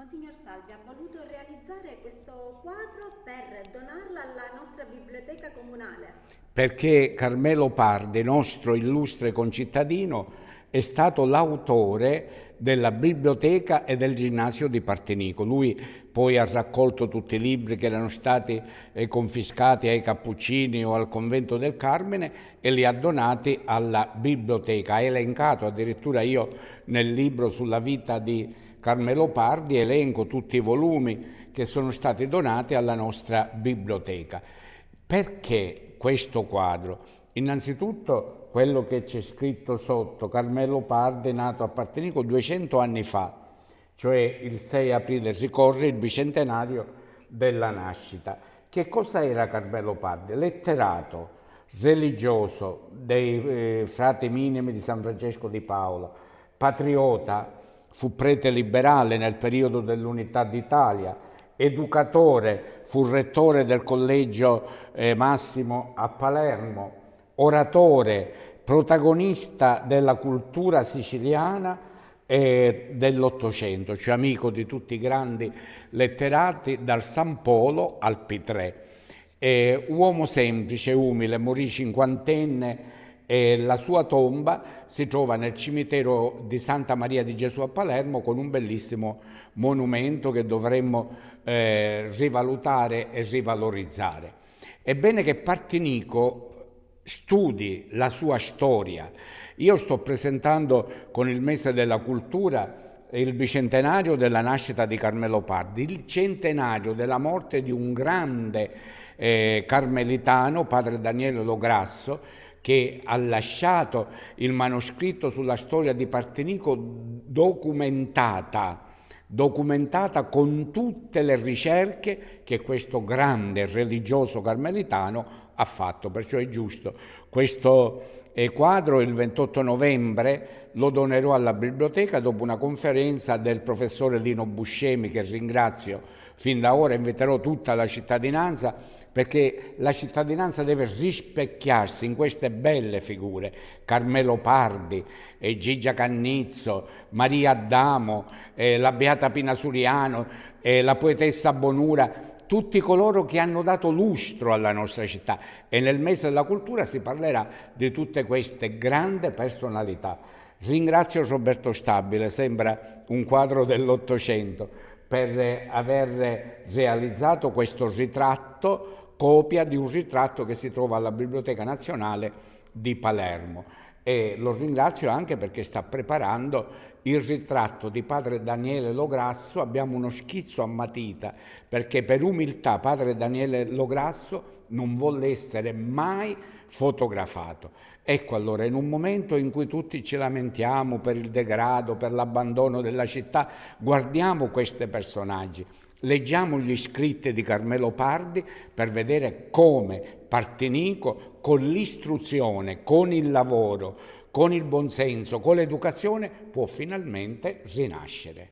Monsignor Salvi ha voluto realizzare questo quadro per donarlo alla nostra biblioteca comunale. Perché Carmelo Parde, nostro illustre concittadino, è stato l'autore della biblioteca e del ginnasio di Partenico. Lui poi ha raccolto tutti i libri che erano stati eh, confiscati ai Cappuccini o al convento del Carmine e li ha donati alla biblioteca. Ha elencato addirittura io nel libro sulla vita di Carmelo Pardi, elenco tutti i volumi che sono stati donati alla nostra biblioteca. Perché questo quadro? Innanzitutto quello che c'è scritto sotto, Carmelo Parde nato a Partenico 200 anni fa, cioè il 6 aprile ricorre il bicentenario della nascita. Che cosa era Carmelo Parde? Letterato, religioso dei eh, frati minimi di San Francesco di Paola, patriota, fu prete liberale nel periodo dell'unità d'Italia, educatore, fu rettore del collegio eh, Massimo a Palermo, oratore, protagonista della cultura siciliana dell'Ottocento, cioè amico di tutti i grandi letterati, dal San Polo al Pitre. Eh, uomo semplice, umile, morì cinquantenne e la sua tomba si trova nel cimitero di Santa Maria di Gesù a Palermo con un bellissimo monumento che dovremmo eh, rivalutare e rivalorizzare. Ebbene che Partinico studi la sua storia. Io sto presentando con il Mese della Cultura il bicentenario della nascita di Carmelo Pardi, il centenario della morte di un grande eh, carmelitano, padre Daniele Lograsso, che ha lasciato il manoscritto sulla storia di Partenico documentata, documentata con tutte le ricerche che questo grande religioso carmelitano ha fatto, perciò è giusto. Questo eh, quadro il 28 novembre lo donerò alla biblioteca dopo una conferenza del professore Dino Buscemi che ringrazio fin da ora, inviterò tutta la cittadinanza perché la cittadinanza deve rispecchiarsi in queste belle figure, Carmelo Pardi, eh, Gigia Cannizzo, Maria Adamo, eh, la Beata Pina Suriano, la poetessa Bonura, tutti coloro che hanno dato lustro alla nostra città e nel mese della cultura si parlerà di tutte queste grandi personalità. Ringrazio Roberto Stabile, sembra un quadro dell'Ottocento, per aver realizzato questo ritratto, copia di un ritratto che si trova alla Biblioteca Nazionale di Palermo. E lo ringrazio anche perché sta preparando il ritratto di padre Daniele Lograsso, abbiamo uno schizzo a matita, perché per umiltà padre Daniele Lograsso non volle essere mai fotografato. Ecco allora, in un momento in cui tutti ci lamentiamo per il degrado, per l'abbandono della città, guardiamo questi personaggi, leggiamo gli scritti di Carmelo Pardi per vedere come Partinico, con l'istruzione, con il lavoro, con il buonsenso, con l'educazione, può finalmente rinascere.